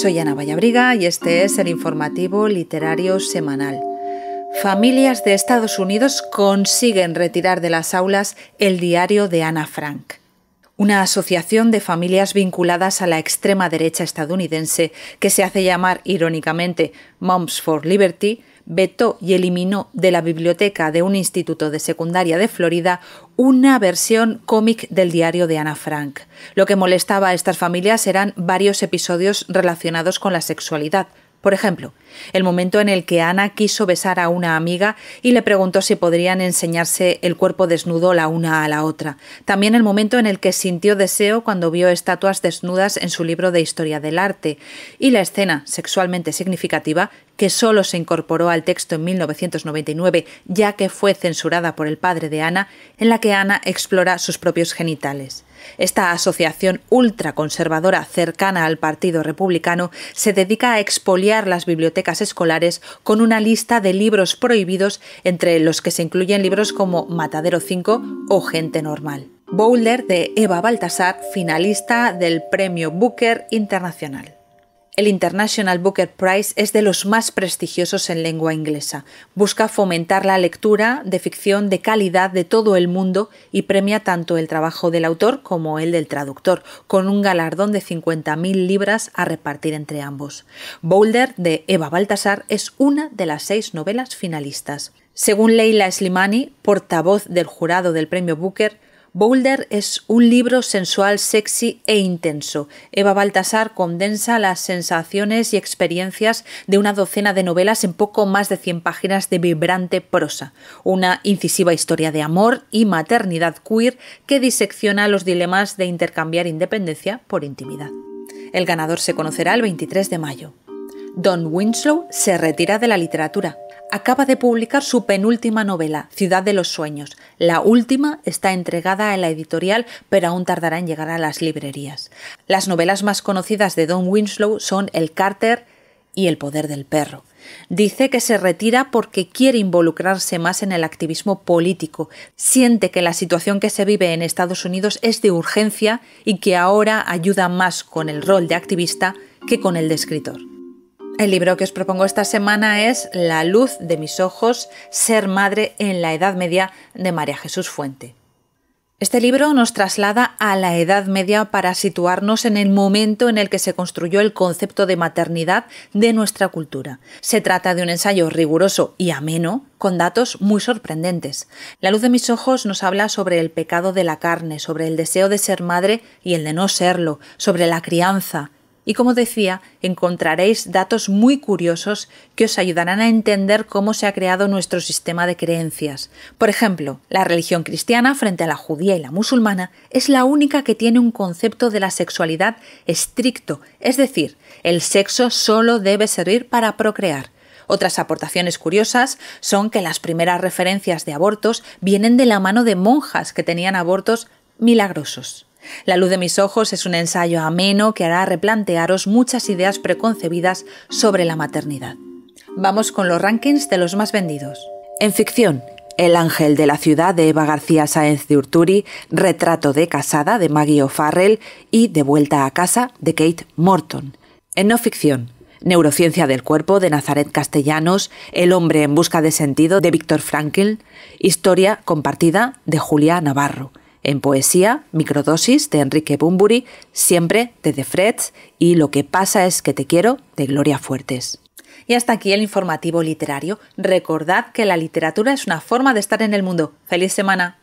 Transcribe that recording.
Soy Ana Vallabriga y este es el informativo literario semanal. Familias de Estados Unidos consiguen retirar de las aulas el diario de Ana Frank una asociación de familias vinculadas a la extrema derecha estadounidense que se hace llamar irónicamente Moms for Liberty, vetó y eliminó de la biblioteca de un instituto de secundaria de Florida una versión cómic del diario de Ana Frank. Lo que molestaba a estas familias eran varios episodios relacionados con la sexualidad, por ejemplo, el momento en el que Ana quiso besar a una amiga y le preguntó si podrían enseñarse el cuerpo desnudo la una a la otra. También el momento en el que sintió deseo cuando vio estatuas desnudas en su libro de historia del arte. Y la escena sexualmente significativa que solo se incorporó al texto en 1999, ya que fue censurada por el padre de Ana, en la que Ana explora sus propios genitales. Esta asociación ultraconservadora cercana al Partido Republicano se dedica a expoliar las bibliotecas escolares con una lista de libros prohibidos, entre los que se incluyen libros como Matadero 5 o Gente Normal. Boulder de Eva Baltasar, finalista del Premio Booker Internacional. El International Booker Prize es de los más prestigiosos en lengua inglesa. Busca fomentar la lectura de ficción de calidad de todo el mundo y premia tanto el trabajo del autor como el del traductor, con un galardón de 50.000 libras a repartir entre ambos. Boulder, de Eva Baltasar, es una de las seis novelas finalistas. Según Leila Slimani, portavoz del jurado del premio Booker, Boulder es un libro sensual, sexy e intenso. Eva Baltasar condensa las sensaciones y experiencias de una docena de novelas en poco más de 100 páginas de vibrante prosa, una incisiva historia de amor y maternidad queer que disecciona los dilemas de intercambiar independencia por intimidad. El ganador se conocerá el 23 de mayo. Don Winslow se retira de la literatura. Acaba de publicar su penúltima novela, Ciudad de los Sueños. La última está entregada a la editorial, pero aún tardará en llegar a las librerías. Las novelas más conocidas de Don Winslow son El Carter y El Poder del Perro. Dice que se retira porque quiere involucrarse más en el activismo político, siente que la situación que se vive en Estados Unidos es de urgencia y que ahora ayuda más con el rol de activista que con el de escritor. El libro que os propongo esta semana es La luz de mis ojos, ser madre en la Edad Media de María Jesús Fuente. Este libro nos traslada a la Edad Media para situarnos en el momento en el que se construyó el concepto de maternidad de nuestra cultura. Se trata de un ensayo riguroso y ameno, con datos muy sorprendentes. La luz de mis ojos nos habla sobre el pecado de la carne, sobre el deseo de ser madre y el de no serlo, sobre la crianza, y como decía, encontraréis datos muy curiosos que os ayudarán a entender cómo se ha creado nuestro sistema de creencias. Por ejemplo, la religión cristiana frente a la judía y la musulmana es la única que tiene un concepto de la sexualidad estricto, es decir, el sexo solo debe servir para procrear. Otras aportaciones curiosas son que las primeras referencias de abortos vienen de la mano de monjas que tenían abortos milagrosos. La luz de mis ojos es un ensayo ameno que hará replantearos muchas ideas preconcebidas sobre la maternidad. Vamos con los rankings de los más vendidos. En ficción, El ángel de la ciudad de Eva García Sáenz de Urturi, Retrato de casada de Maggie O'Farrell y De vuelta a casa de Kate Morton. En no ficción, Neurociencia del cuerpo de Nazaret Castellanos, El hombre en busca de sentido de Víctor Frankl, Historia compartida de Julia Navarro. En poesía, Microdosis de Enrique Bumburi, siempre de The Freds y Lo que pasa es que te quiero de Gloria Fuertes. Y hasta aquí el informativo literario. Recordad que la literatura es una forma de estar en el mundo. ¡Feliz semana!